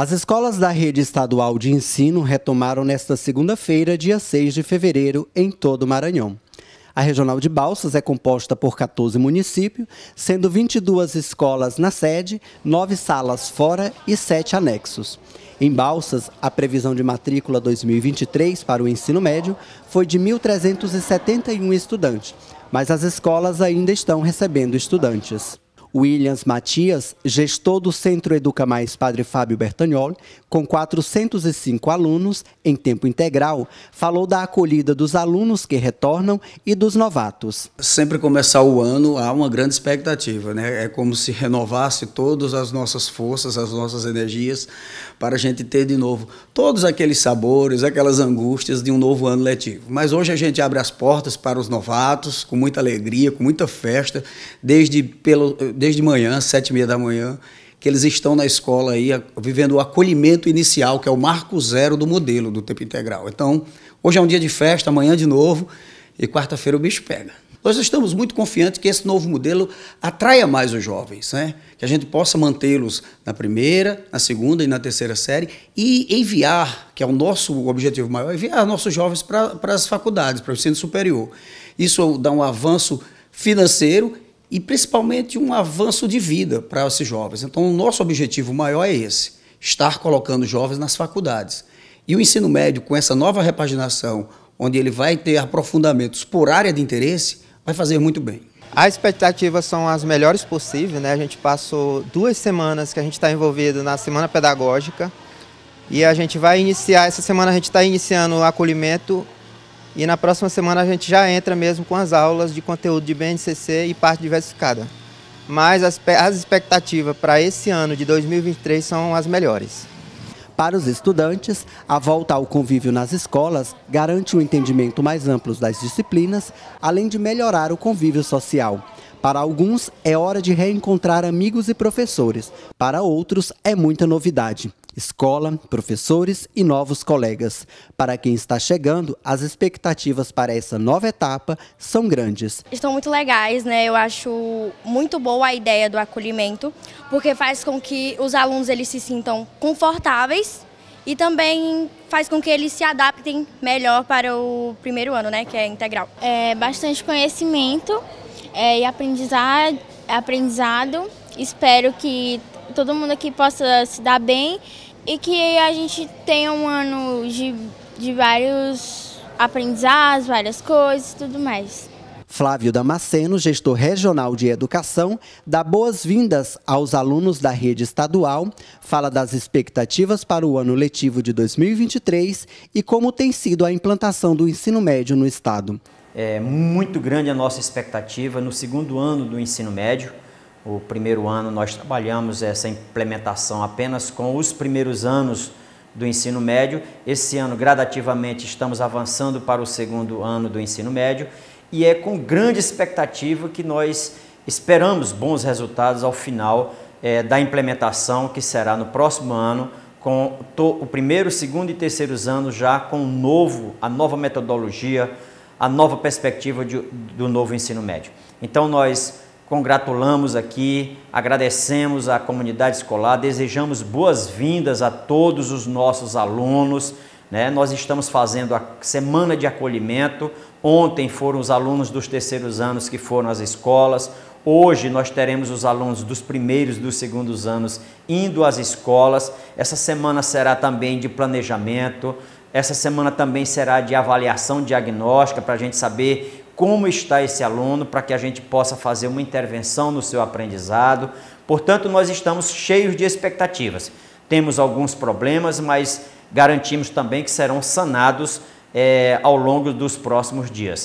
As escolas da rede estadual de ensino retomaram nesta segunda-feira, dia 6 de fevereiro, em todo o Maranhão. A Regional de Balsas é composta por 14 municípios, sendo 22 escolas na sede, 9 salas fora e 7 anexos. Em Balsas, a previsão de matrícula 2023 para o ensino médio foi de 1.371 estudantes, mas as escolas ainda estão recebendo estudantes. Williams Matias, gestor do Centro Educa Mais Padre Fábio Bertagnol, com 405 alunos em tempo integral, falou da acolhida dos alunos que retornam e dos novatos. Sempre começar o ano há uma grande expectativa, né? É como se renovasse todas as nossas forças, as nossas energias, para a gente ter de novo todos aqueles sabores, aquelas angústias de um novo ano letivo. Mas hoje a gente abre as portas para os novatos, com muita alegria, com muita festa, desde pelo desde manhã, sete e meia da manhã, que eles estão na escola aí vivendo o acolhimento inicial, que é o marco zero do modelo do tempo integral. Então, hoje é um dia de festa, amanhã de novo, e quarta-feira o bicho pega. Nós estamos muito confiantes que esse novo modelo atraia mais os jovens, né? que a gente possa mantê-los na primeira, na segunda e na terceira série e enviar, que é o nosso objetivo maior, enviar nossos jovens para as faculdades, para o ensino superior. Isso dá um avanço financeiro e principalmente um avanço de vida para esses jovens. Então, o nosso objetivo maior é esse: estar colocando jovens nas faculdades. E o ensino médio, com essa nova repaginação, onde ele vai ter aprofundamentos por área de interesse, vai fazer muito bem. As expectativas são as melhores possíveis, né? A gente passou duas semanas que a gente está envolvido na semana pedagógica e a gente vai iniciar, essa semana a gente está iniciando o acolhimento e na próxima semana a gente já entra mesmo com as aulas de conteúdo de BNCC e parte diversificada. Mas as, as expectativas para esse ano de 2023 são as melhores. Para os estudantes, a volta ao convívio nas escolas garante um entendimento mais amplo das disciplinas, além de melhorar o convívio social. Para alguns, é hora de reencontrar amigos e professores. Para outros, é muita novidade. Escola, professores e novos colegas. Para quem está chegando, as expectativas para essa nova etapa são grandes. Estão muito legais, né? Eu acho muito boa a ideia do acolhimento, porque faz com que os alunos eles se sintam confortáveis e também faz com que eles se adaptem melhor para o primeiro ano, né, que é integral. É bastante conhecimento é, e aprendizado, aprendizado. Espero que todo mundo aqui possa se dar bem e que a gente tenha um ano de, de vários aprendizados, várias coisas e tudo mais. Flávio Damasceno, gestor regional de educação, dá boas-vindas aos alunos da rede estadual, fala das expectativas para o ano letivo de 2023 e como tem sido a implantação do ensino médio no estado é muito grande a nossa expectativa no segundo ano do ensino médio. O primeiro ano nós trabalhamos essa implementação apenas com os primeiros anos do ensino médio. Esse ano, gradativamente, estamos avançando para o segundo ano do ensino médio e é com grande expectativa que nós esperamos bons resultados ao final é, da implementação, que será no próximo ano, com o primeiro, segundo e terceiros anos já com novo, a nova metodologia a nova perspectiva de, do novo ensino médio. Então nós congratulamos aqui, agradecemos à comunidade escolar, desejamos boas-vindas a todos os nossos alunos. Né? Nós estamos fazendo a semana de acolhimento. Ontem foram os alunos dos terceiros anos que foram às escolas. Hoje nós teremos os alunos dos primeiros e dos segundos anos indo às escolas. Essa semana será também de planejamento. Essa semana também será de avaliação diagnóstica para a gente saber como está esse aluno, para que a gente possa fazer uma intervenção no seu aprendizado. Portanto, nós estamos cheios de expectativas. Temos alguns problemas, mas garantimos também que serão sanados é, ao longo dos próximos dias.